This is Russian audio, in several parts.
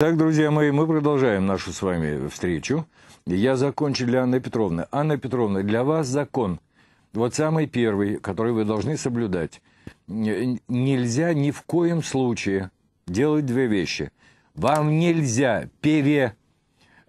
Так, друзья мои, мы продолжаем нашу с вами встречу. Я закончу для Анны Петровны. Анна Петровна, для вас закон, вот самый первый, который вы должны соблюдать. Нельзя ни в коем случае делать две вещи. Вам нельзя пере,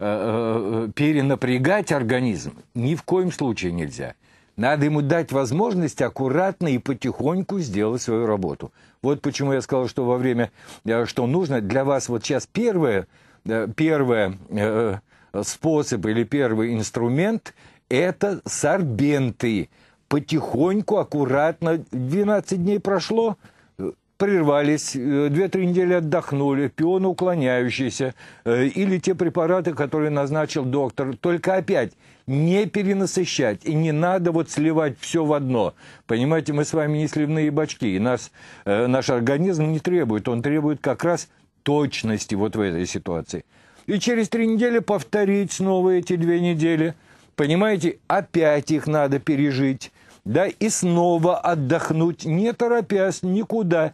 э, э, э, перенапрягать организм. Ни в коем случае нельзя. Надо ему дать возможность аккуратно и потихоньку сделать свою работу. Вот почему я сказал, что во время, э, что нужно для вас вот сейчас первое, э, первое э, способ или первый инструмент – это сорбенты. Потихоньку, аккуратно, 12 дней прошло – прервались, э, две-три недели отдохнули, пионы уклоняющиеся э, или те препараты, которые назначил доктор. Только опять не перенасыщать и не надо вот сливать все в одно. Понимаете, мы с вами не сливные бачки, и нас, э, наш организм не требует, он требует как раз точности вот в этой ситуации. И через три недели повторить снова эти две недели. Понимаете, опять их надо пережить да, и снова отдохнуть, не торопясь никуда,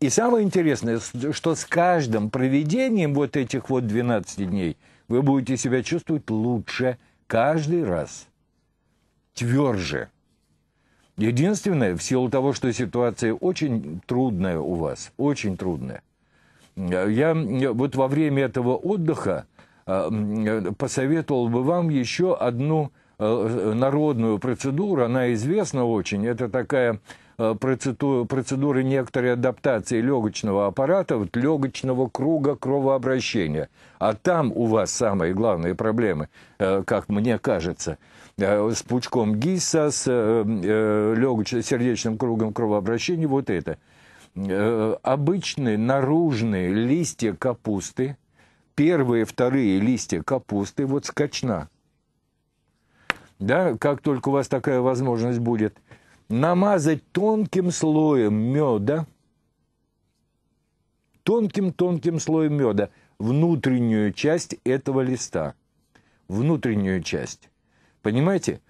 и самое интересное, что с каждым проведением вот этих вот 12 дней вы будете себя чувствовать лучше каждый раз, тверже. Единственное, в силу того, что ситуация очень трудная у вас, очень трудная. Я вот во время этого отдыха а, посоветовал бы вам еще одну э, э, народную процедуру, она известна очень, это такая Э, процедуры некоторой адаптации легочного аппарата, вот, легочного круга кровообращения. А там у вас самые главные проблемы, э, как мне кажется, э, с пучком ГИСа, с легочным сердечным кругом кровообращения, вот это. Обычные наружные листья капусты, первые, вторые листья капусты, вот скачна. Да, как только у вас такая возможность будет – намазать тонким слоем меда, тонким-тонким слоем меда внутреннюю часть этого листа. Внутреннюю часть. Понимаете?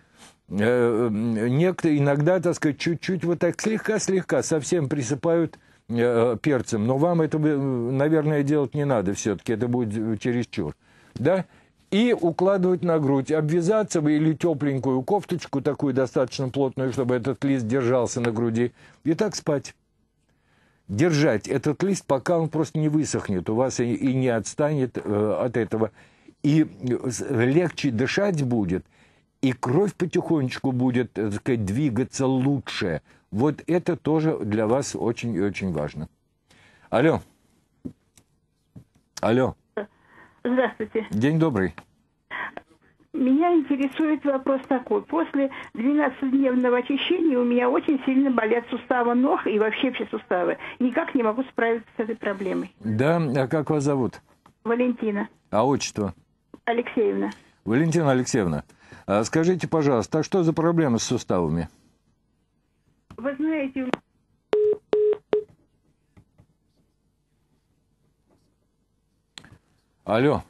Э, некоторые иногда, так сказать, чуть-чуть вот так слегка-слегка совсем присыпают э, перцем. Но вам это, наверное, делать не надо все-таки. Это будет чересчур. Да? и укладывать на грудь, обвязаться бы или тепленькую кофточку, такую достаточно плотную, чтобы этот лист держался на груди, и так спать. Держать этот лист, пока он просто не высохнет у вас и, и не отстанет э, от этого. И э, легче дышать будет, и кровь потихонечку будет, э, так сказать, двигаться лучше. Вот это тоже для вас очень и очень важно. Алло. Алло. Здравствуйте. День добрый. Меня интересует вопрос такой. После 12-дневного очищения у меня очень сильно болят суставы ног и вообще все суставы. Никак не могу справиться с этой проблемой. Да? А как вас зовут? Валентина. А отчество? Алексеевна. Валентина Алексеевна, а скажите, пожалуйста, а что за проблемы с суставами? Вы знаете, у меня Алло.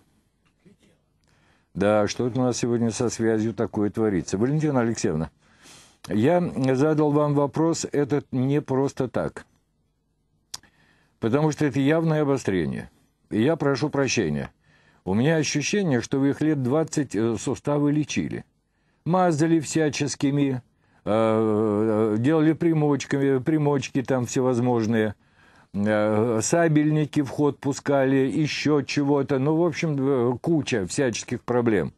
Да, что это у нас сегодня со связью такое творится? Валентина Алексеевна, я задал вам вопрос этот не просто так. Потому что это явное обострение. И я прошу прощения. У меня ощущение, что вы их лет 20 э, суставы лечили. Мазали всяческими, э, э, делали примочками, примочки там всевозможные – Э, сабельники в ход пускали, еще чего-то. Ну, в общем, э, куча всяческих проблем.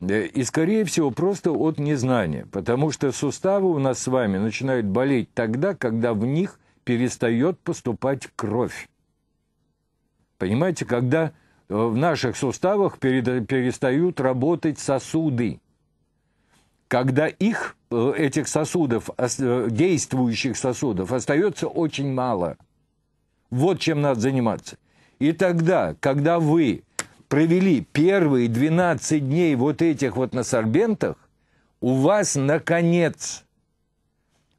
Э, и, скорее всего, просто от незнания, потому что суставы у нас с вами начинают болеть тогда, когда в них перестает поступать кровь. Понимаете, когда в наших суставах перестают работать сосуды, когда их, этих сосудов, действующих сосудов, остается очень мало – вот чем надо заниматься. И тогда, когда вы провели первые 12 дней вот этих вот на сорбентах, у вас, наконец,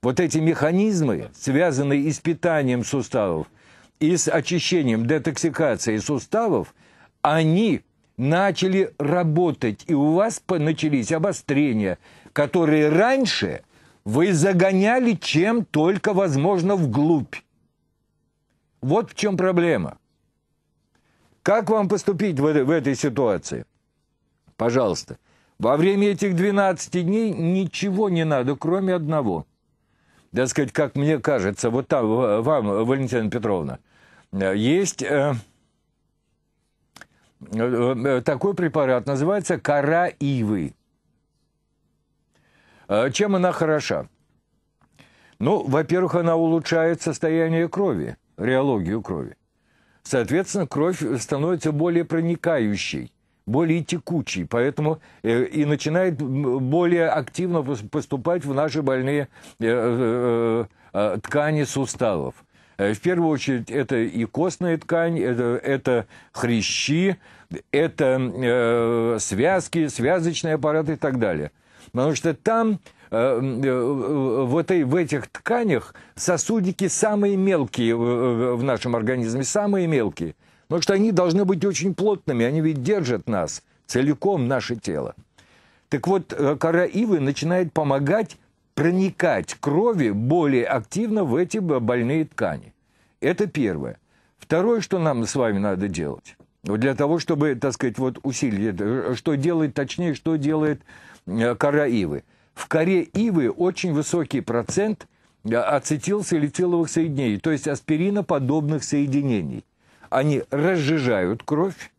вот эти механизмы, связанные и с питанием суставов, и с очищением, детоксикацией суставов, они начали работать, и у вас начались обострения, которые раньше вы загоняли чем только возможно вглубь. Вот в чем проблема. Как вам поступить в, в этой ситуации? Пожалуйста. Во время этих 12 дней ничего не надо, кроме одного. Так сказать, как мне кажется, вот там вам, Валентина Петровна, э, есть э, э, э, такой препарат, называется кора ивы. Чем она хороша? Ну, во-первых, она улучшает состояние крови реологию крови. Соответственно, кровь становится более проникающей, более текучей, поэтому э, и начинает более активно поступать в наши больные э, э, э, э ткани суставов. Э, в первую очередь это и костная ткань, это, это хрящи, это э, связки, связочный аппарат и так далее. Потому что там Э, э, э, в, этой, в этих тканях сосудики самые мелкие в нашем организме, самые мелкие. Потому что они должны быть очень плотными, они ведь держат нас, целиком наше тело. Так вот, кора ивы начинает помогать проникать крови более активно в эти больные ткани. Это первое. Второе, что нам с вами надо делать, для того, чтобы, так сказать, вот усилить, что делает, точнее, что делает кора ивы – в коре ивы очень высокий процент э, ацетилсалициловых соединений, то есть аспириноподобных соединений. Они разжижают кровь,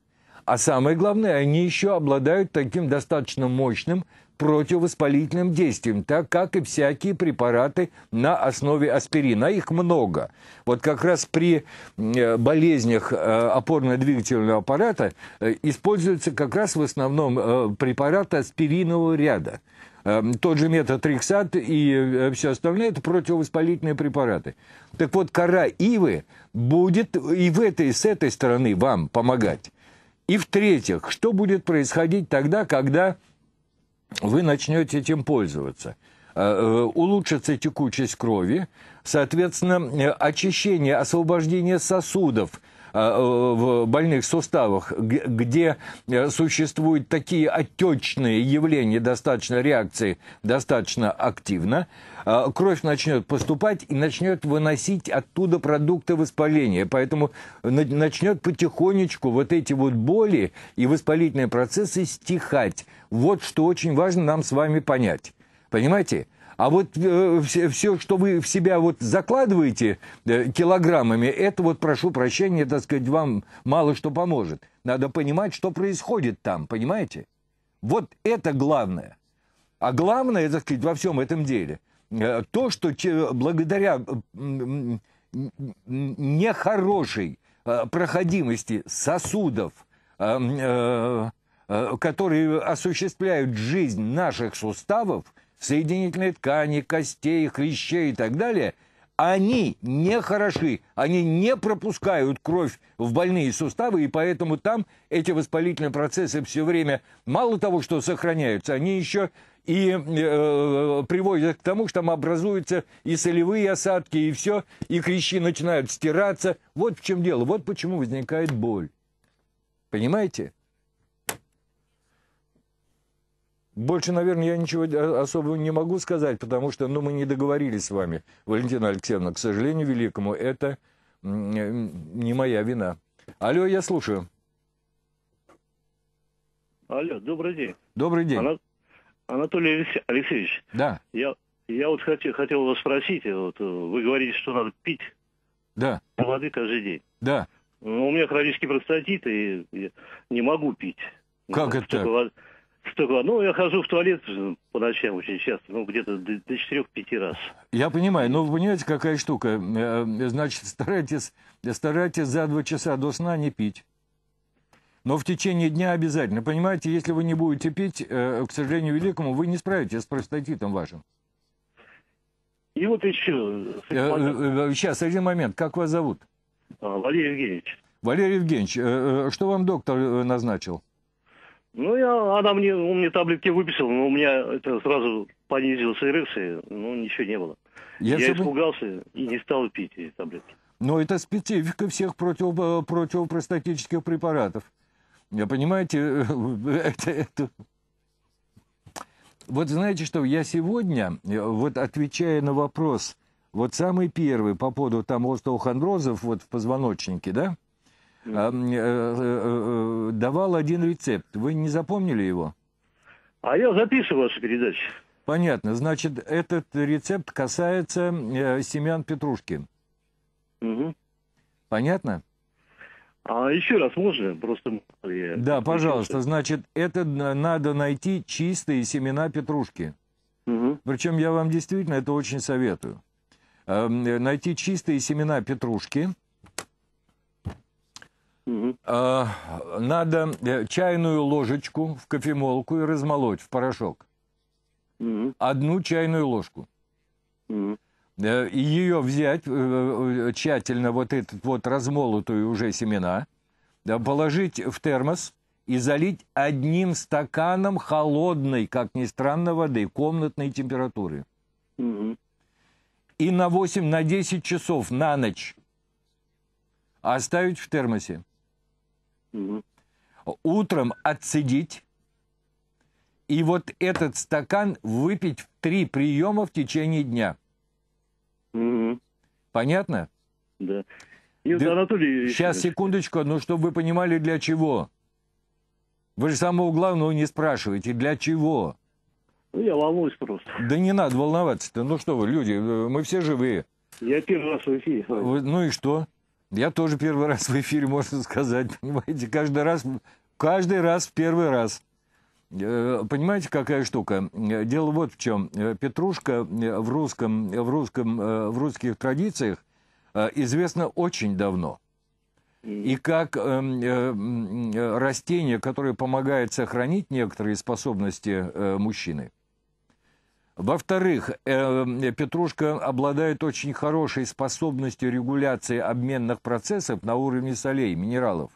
а самое главное, они еще обладают таким достаточно мощным противовоспалительным действием, так как и всякие препараты на основе аспирина. Их много. Вот как раз при э, болезнях э, опорно-двигательного аппарата используются как раз в основном препараты аспиринового ряда. Эм, тот же метатриксат и э, все остальное – это противовоспалительные препараты. Так вот, кора ивы будет и в этой, с этой стороны вам помогать. И в-третьих, что будет происходить тогда, когда вы начнете этим пользоваться? Э, э, улучшится текучесть крови, соответственно, очищение, освобождение сосудов – Э, в больных суставах, где э, существуют такие отечные явления, достаточно реакции, достаточно активно, э, кровь начнет поступать и начнет выносить оттуда продукты воспаления. Поэтому начнет потихонечку вот эти вот боли и воспалительные процессы стихать. Вот что очень важно нам с вами понять. Понимаете? А вот э, все, все, что вы в себя вот закладываете э, килограммами, это вот, прошу прощения, так сказать, вам мало что поможет. Надо понимать, что происходит там, понимаете? Вот это главное. А главное, так сказать, во всем этом деле, э, то, что че, благодаря э, нехорошей э, проходимости сосудов, э, э, э, которые осуществляют жизнь наших суставов – соединительной ткани, костей, хрящей и так далее, они не хороши, они не пропускают кровь в больные суставы, и поэтому там эти воспалительные процессы все время мало того, что сохраняются, они еще и э, приводят к тому, что там образуются и солевые осадки, и все, и клещи начинают стираться. Вот в чем дело, вот почему возникает боль. Понимаете? Больше, наверное, я ничего а, особого не могу сказать, потому что ну, мы не договорились с вами, Валентина Алексеевна. К сожалению великому, это э, не моя вина. Алло, я слушаю. Алло, добрый день. Добрый день. Анатолий Алексеевич. Да. Я, я вот хотел, хотел вас спросить, э, вот, э, вы говорите, что надо пить да. воды каждый день. Да. Но ну, у меня хронический простатит, и я не могу пить. Как ну, это? Воды что, ну, я хожу в туалет по ночам очень часто, ну, где-то до, до 4-5 раз. Я понимаю, но вы понимаете, какая штука? Э, э, значит, старайтесь, старайтесь за два часа до сна не пить. Но в течение дня обязательно. Понимаете, если вы не будете пить, э, к сожалению великому, вы не справитесь с простатитом вашим. И вот еще... Сейчас, один момент. Как вас зовут? А, Валерий Евгеньевич. Валерий Евгеньевич, что вам доктор назначил? Ну, я, она мне, он мне таблетки выписал, но у меня это сразу понизился эрекция, ну, ничего не было. Я, я испугался и не стал пить эти таблетки. Но ну, это специфика всех против, э, противопростатических препаратов. Я понимаете, э, это, это... Вот знаете что, я сегодня, э, вот отвечая на вопрос, вот самый первый по поводу там остеохондрозов вот в позвоночнике, да, Э, э, э, давал один рецепт. Вы не запомнили его? А я записывал вашу передачу. Понятно. Значит, этот рецепт касается э, семян петрушки. Угу. Понятно? А еще раз можно? Просто Да, пожалуйста. Значит, это надо найти чистые семена петрушки. Угу. Причем я вам действительно это очень советую. Э, найти чистые семена петрушки – Угу. Надо э, чайную ложечку в кофемолку и размолоть в порошок. Угу. Одну чайную ложку. Угу. И ее взять э, тщательно, вот этот вот размолотую уже семена, положить в термос и залить одним стаканом холодной, как ни странно, воды, комнатной температуры. Угу. И на 8, на 10 часов на ночь оставить в термосе. Угу. Утром отцедить И вот этот стакан выпить в три приема в течение дня. Угу. Понятно? Да. да, Анатолий... Сейчас, секундочку, но ну, чтобы вы понимали, для чего. Вы же самого главного не спрашиваете, для чего? Ну, я волнуюсь просто. Да не надо волноваться-то. Ну что вы, люди, э, мы все живые. Я первый раз в эфире. ну и что? Я тоже первый раз в эфире, можно сказать, понимаете, каждый раз, каждый раз в первый раз. Э, понимаете, какая штука? Э, дело вот в чем. Э, петрушка в, русском, в, русском, в русских традициях известна очень давно. И как растение, которое помогает сохранить некоторые способности мужчины, во-вторых, э, петрушка обладает очень хорошей способностью регуляции обменных процессов на уровне солей, минералов.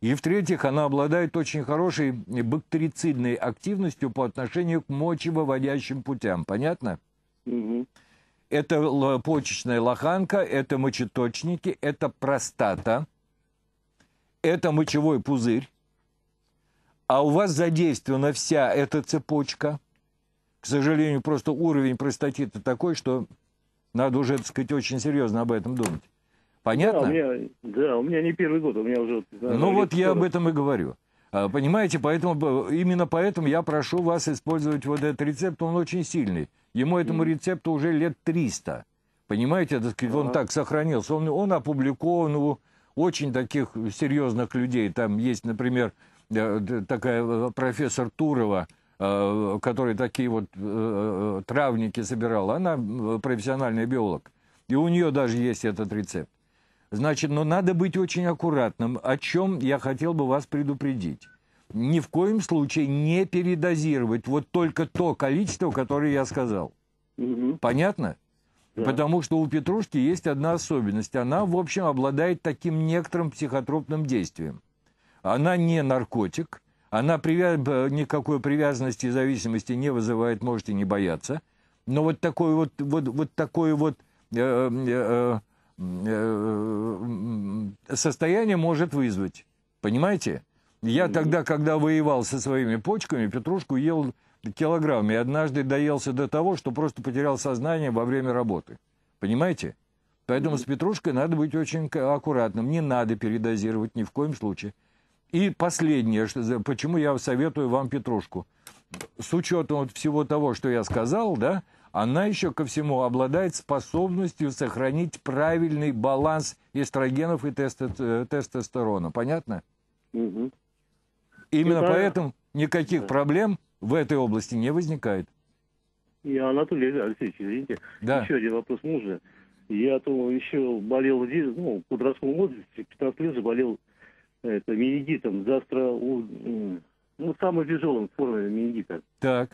И в-третьих, она обладает очень хорошей бактерицидной активностью по отношению к мочевыводящим путям. Понятно? Угу. Это почечная лоханка, это мочеточники, это простата, это мочевой пузырь. А у вас задействована вся эта цепочка – к сожалению, просто уровень простатита такой, что надо уже, так сказать, очень серьезно об этом думать. Понятно? Да, у меня, да, у меня не первый год, у меня уже... Да, ну вот я об этом и говорю. А, понимаете, поэтому, именно поэтому я прошу вас использовать вот этот рецепт, он очень сильный. Ему этому рецепту уже лет 300. Понимаете, так сказать, он так сохранился. Он, он опубликован у очень таких серьезных людей. Там есть, например, э, такая э, профессор Турова, Э, который такие вот э, э, травники собирала, она профессиональный биолог. И у нее даже есть этот рецепт. Значит, но ну, надо быть очень аккуратным, о чем я хотел бы вас предупредить. Ни в коем случае не передозировать вот только то количество, которое я сказал. Угу. Понятно? Да. Потому что у петрушки есть одна особенность. Она, в общем, обладает таким некоторым психотропным действием. Она не наркотик, она привяз... никакой привязанности и зависимости не вызывает, можете не бояться. Но вот такой вот, вот, вот такой вот э, э, э, состояние может вызвать. Понимаете? Я тогда, когда воевал со своими почками, петрушку ел килограммами. Однажды доелся до того, что просто потерял сознание во время работы. Понимаете? Поэтому с петрушкой надо быть очень аккуратным. Не надо передозировать ни в коем случае. И последнее, что, почему я советую вам петрушку. С учетом вот всего того, что я сказал, да, она еще ко всему обладает способностью сохранить правильный баланс эстрогенов и э, тестостерона. Понятно? Угу. Именно и поэтому да. никаких проблем в этой области не возникает. И Анатолий Алексеевич, извините, да. еще один вопрос мужа. Я то еще болел здесь, ну, в подростковом возрасте, 15 лет заболел это, менингитом, завтра у, ну, самым тяжелым формой менингита. Так.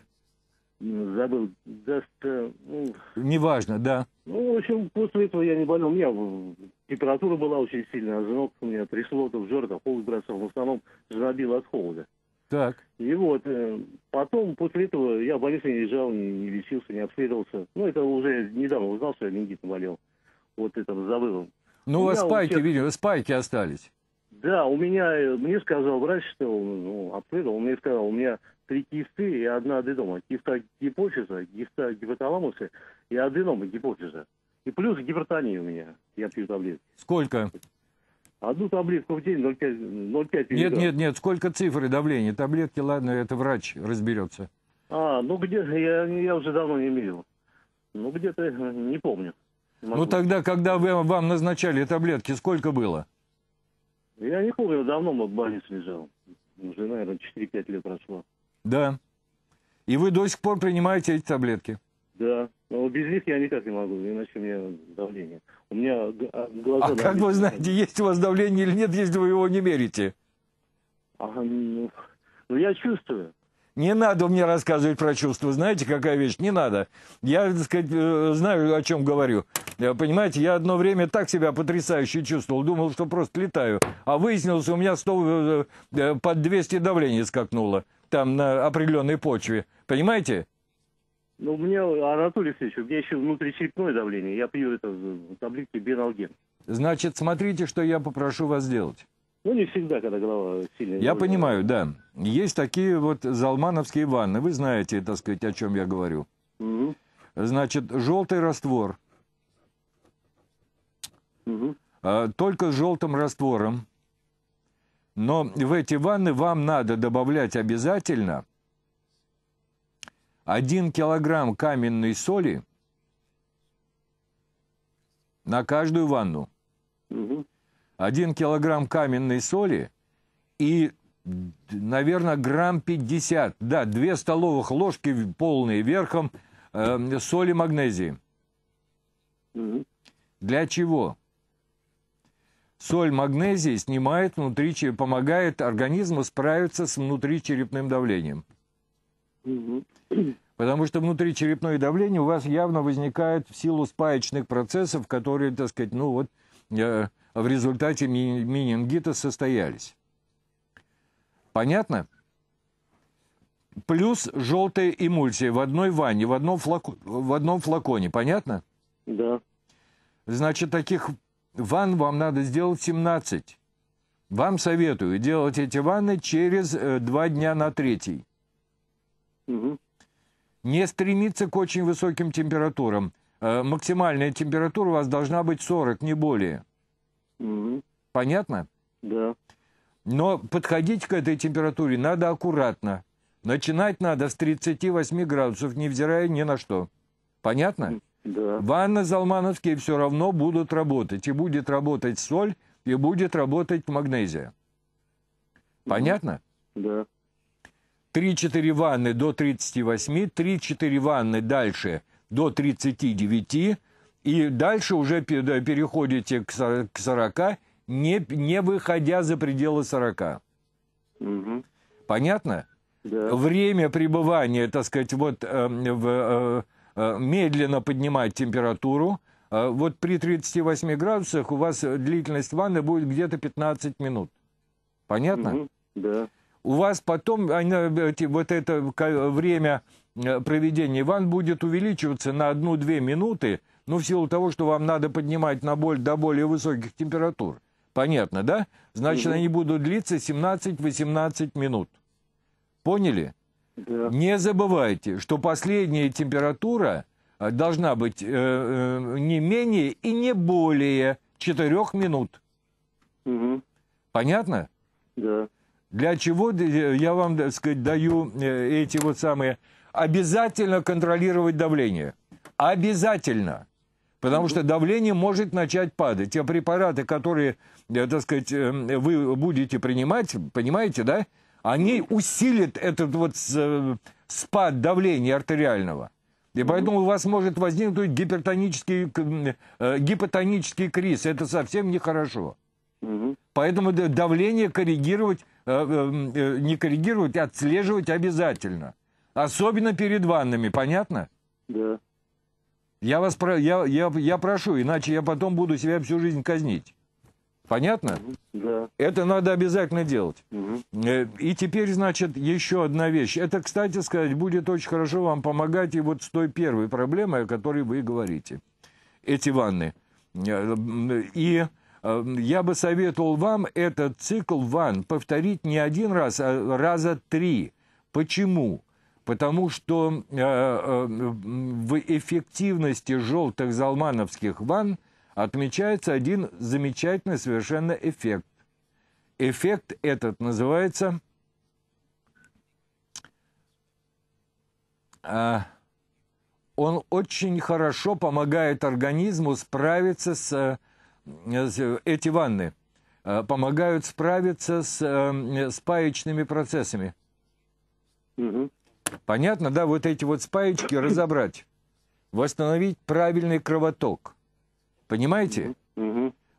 Забыл, завтра... Ну, Неважно, да. Ну, в общем, после этого я не болел. У меня температура была очень сильная, а у меня трясло, то в жор, холод а бросал. В основном жена от холода. Так. И вот, э, потом, после этого, я в больнице не лежал, не, не лечился, не обследовался. Ну, это уже недавно узнал, что я менингитом болел. Вот это забыл. Ну, у вас спайки, видимо, спайки остались. Да, у меня, э, мне сказал врач, что ну, открыл, он мне сказал, у меня три кисты и одна аденома. Киста гипофиза, киста гипоталамуса и аденома гипофиза. И плюс гипертония у меня. Я пью таблетки. Сколько? Одну таблетку в день 0,5 Нет, нет, нет. Сколько цифры давления? Таблетки, ладно, это врач разберется. А, ну где Я, я уже давно не видел, Ну где-то э, не помню. Не ну тогда, когда вы, вам назначали таблетки, сколько было? Я не помню, давно в больнице лежал. Уже, наверное, 4-5 лет прошло. Да. И вы до сих пор принимаете эти таблетки? Да. Но без них я никак не могу, иначе у меня давление. У меня а, глаза... А как вы знаете, есть у вас давление или нет, если вы его не мерите? А, ну, ну, я чувствую. Не надо мне рассказывать про чувства. Знаете, какая вещь? Не надо. Я, так сказать, э, знаю, о чем говорю. Э, понимаете, я одно время так себя потрясающе чувствовал. Думал, что просто летаю. А выяснилось, у меня 100, э, под 200 давление скакнуло. Там на определенной почве. Понимаете? Ну, у меня Анатолий Алексеевич, у меня еще внутричерепное давление. Я пью это таблетки Беналген. Значит, смотрите, что я попрошу вас сделать. Ну, не всегда, когда голова сильная. Я понимаю, да. Есть такие вот залмановские ванны. Вы знаете, так сказать, о чем я говорю. Угу. Значит, желтый раствор. Угу. Только с желтым раствором. Но в эти ванны вам надо добавлять обязательно один килограмм каменной соли на каждую ванну один килограмм каменной соли и, наверное, грамм 50, да, две столовых ложки полные верхом э, соли магнезии. Для чего? Соль магнезии снимает внутри, помогает организму справиться с внутричерепным давлением. Потому что внутричерепное давление у вас явно возникает в силу спаечных процессов, которые, так сказать, ну вот, э, в результате менингита состоялись. Понятно? Плюс желтая эмульсия в одной ванне, в одном, флаку, в одном флаконе. Понятно? Да. Значит, таких ванн вам надо сделать 17. Вам советую делать эти ванны через э, два дня на третий. Угу. Не стремиться к очень высоким температурам. Э, максимальная температура у вас должна быть 40, не более. Угу. Понятно? Да. Но подходить к этой температуре надо аккуратно. Начинать надо с 38 градусов, невзирая ни на что. Понятно? Да. Ванны залмановские все равно будут работать. И будет работать соль, и будет работать магнезия. Понятно? Да. 3-4 ванны до 38, 3-4 ванны дальше до 39, и дальше уже переходите к 40, не, не выходя за пределы 40. Угу. Понятно? Да. Время пребывания, так сказать, вот э, в, э, э медленно поднимать температуру. Э, вот при 38 градусах у вас длительность ванны будет где-то 15 минут. Понятно? Угу. Да. У вас потом они, а, э, вот это время проведения ванн будет увеличиваться на 1-2 минуты, ну, в силу того, что вам надо поднимать на боль до более высоких температур. Понятно, да? Значит, они будут длиться 17-18 минут. Поняли? Да. Не забывайте, что последняя температура э, должна быть э, э, не менее и не более 4 минут. Угу. Понятно? Да. Для чего э, я вам, так сказать, даю эти вот самые... Обязательно контролировать давление. Обязательно. Потому что давление может начать падать. Те препараты, которые, э, так сказать, э, вы будете принимать, понимаете, да? Они усилят этот вот э, спад давления артериального. И поэтому у вас может возникнуть гипертонический, гипотонический криз. Это совсем нехорошо. Угу. Поэтому давление коррегировать, не коррегировать, отслеживать обязательно. Особенно перед ваннами, понятно? Да. Я вас про, я, я, я прошу, иначе я потом буду себя всю жизнь казнить. Понятно? Да. Это надо обязательно делать. Угу. И теперь, значит, еще одна вещь. Это, кстати сказать, будет очень хорошо вам помогать и вот с той первой проблемой, о которой вы говорите. Эти ванны. Э, и э, я бы советовал вам этот цикл ванн повторить не один раз, а раза три. Почему? потому что э, э, в эффективности желтых залмановских ванн отмечается один замечательный совершенно эффект. Эффект этот называется э, он очень хорошо помогает организму справиться с, с эти ванны, помогают справиться с, с паечными процессами. Угу. Понятно, да, вот эти вот спаечки разобрать, восстановить правильный кровоток. Понимаете?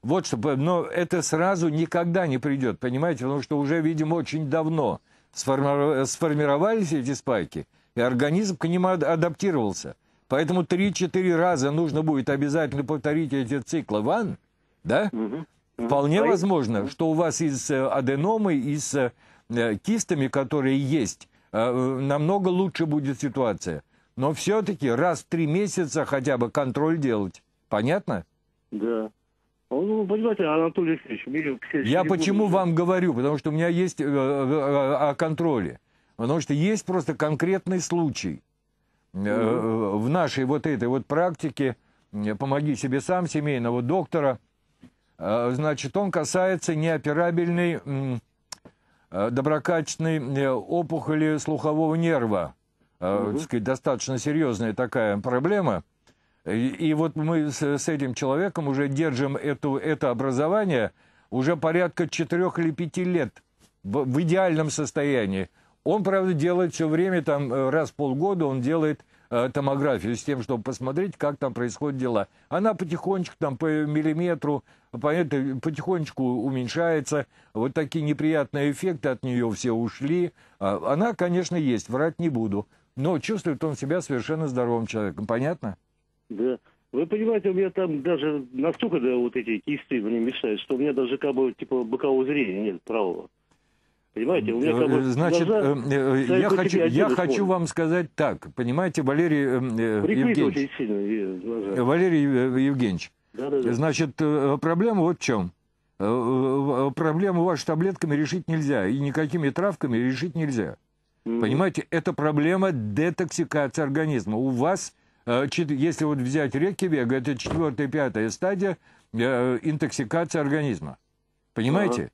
Вот чтобы, но это сразу никогда не придет, понимаете, потому что уже, видимо, очень давно сформировались эти спайки, и организм к ним адаптировался. Поэтому 3-4 раза нужно будет обязательно повторить эти циклы ван, да? Угу. Вполне возможно, что у вас из э, аденомы, из э, кистами, которые есть, Э, э, намного лучше будет ситуация. Но все-таки раз в три месяца хотя бы контроль делать. Понятно? Да. Ну, понимаете, Анатолий Алексеевич, я почему будет... вам говорю, потому что у меня есть э, э, э, о контроле. Потому что есть просто конкретный случай э, э, в нашей вот этой вот практике «Помоги себе сам» семейного доктора. Э, значит, он касается неоперабельной Э, доброкачественной э, опухоли слухового нерва. Угу. Так сказать, достаточно серьезная такая проблема. И, и вот мы с, с этим человеком уже держим эту, это образование уже порядка 4 или 5 лет в, в идеальном состоянии. Он, правда, делает все время, там раз в полгода он делает э, томографию с тем, чтобы посмотреть, как там происходят дела. Она потихонечку там по миллиметру, по это, потихонечку уменьшается. Вот такие неприятные эффекты от нее все ушли. А, она, конечно, есть, врать не буду. Но чувствует он себя совершенно здоровым человеком. Понятно? Да. Вы понимаете, у меня там даже настолько да, вот эти кисты мне мешают, что у меня даже как бы типа бокового зрения нет правого. Понимаете, у меня э, как бы э, Значит, глаза, э, я хочу, я хочу вам сказать так. Понимаете, Валерий Евгеньевич, очень сильно Валерий Евгеньевич, да, да, да. значит, проблема вот в чем. Проблему ваши таблетками решить нельзя, и никакими травками решить нельзя. Mm. Понимаете, это проблема детоксикации организма. У вас, если вот взять рекивега, это четвертая, пятая стадия интоксикации организма. Понимаете? Ага.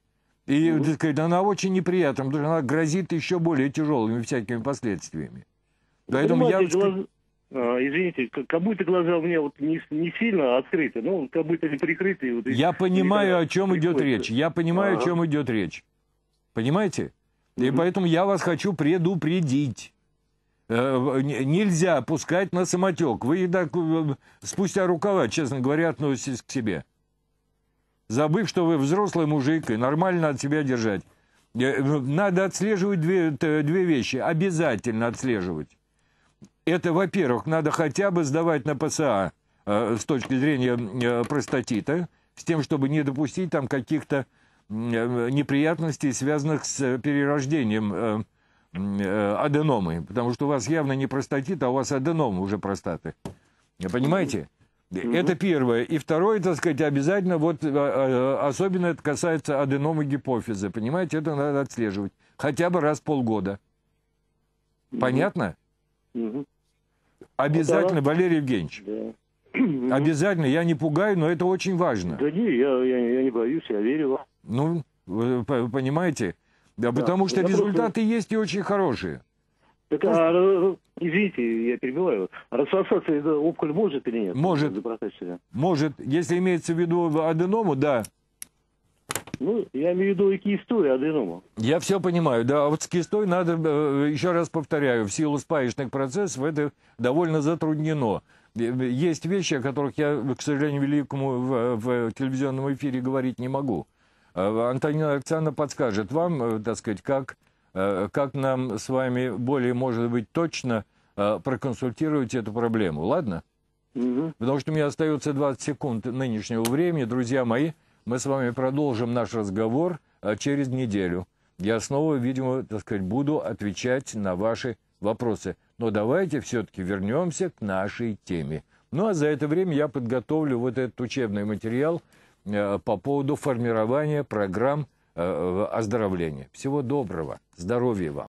И, ну. так сказать, она очень неприятна, потому что она грозит еще более тяжелыми всякими последствиями. Поэтому я... Глаз... А, извините, как будто глаза у меня вот не, не сильно открыты, но как будто не прикрыты. Вот, я и, понимаю, о чем приходится. идет речь. Я понимаю, ага. о чем идет речь. Понимаете? И mm поэтому я вас хочу предупредить. Э, нельзя пускать на самотек. Вы так, э, спустя рукава, честно говоря, относитесь к себе забыв, что вы взрослый мужик, и нормально от себя держать. Э, надо отслеживать две, две вещи. Обязательно отслеживать. Это, во-первых, надо хотя бы сдавать на ПСА э, с точки зрения э, простатита, с тем, чтобы не допустить там каких-то э, неприятностей, связанных с э, перерождением э, аденомы. Потому что у вас явно не простатит, а у вас аденома уже простаты. Понимаете? Это первое. И второе, так сказать, обязательно, вот э, э, особенно это касается аденомы гипофиза, понимаете, это надо отслеживать. Хотя бы раз в полгода. Понятно? Обязательно, вот, ну, Валерий Евгеньевич. Да. Обязательно, я не пугаю, но это очень важно. Да не, я, я, я не боюсь, я верю вам. Ну, вы понимаете? Да, да. потому что я результаты просто... есть и очень хорошие. Это, а, извините, я перебиваю. Рассосаться это опухоль может или нет? Может. Может. Если имеется в виду аденому, да. Ну, я имею в виду и кисту, и аденому. Я все понимаю, да. А вот с кистой надо, э, еще раз повторяю, в силу спаечных процессов это довольно затруднено. Э, есть вещи, о которых я, к сожалению, великому в, в телевизионном эфире говорить не могу. Э, Антонина Александровна подскажет вам, так сказать, как Э, как нам с вами более, может быть, точно э, проконсультировать эту проблему, ладно? Угу. Потому что у меня остается 20 секунд нынешнего времени. Друзья мои, мы с вами продолжим наш разговор э, через неделю. Я снова, видимо, так сказать, буду отвечать на ваши вопросы. Но давайте все-таки вернемся к нашей теме. Ну а за это время я подготовлю вот этот учебный материал по поводу формирования программ Э, оздоровления. Всего доброго, здоровья вам.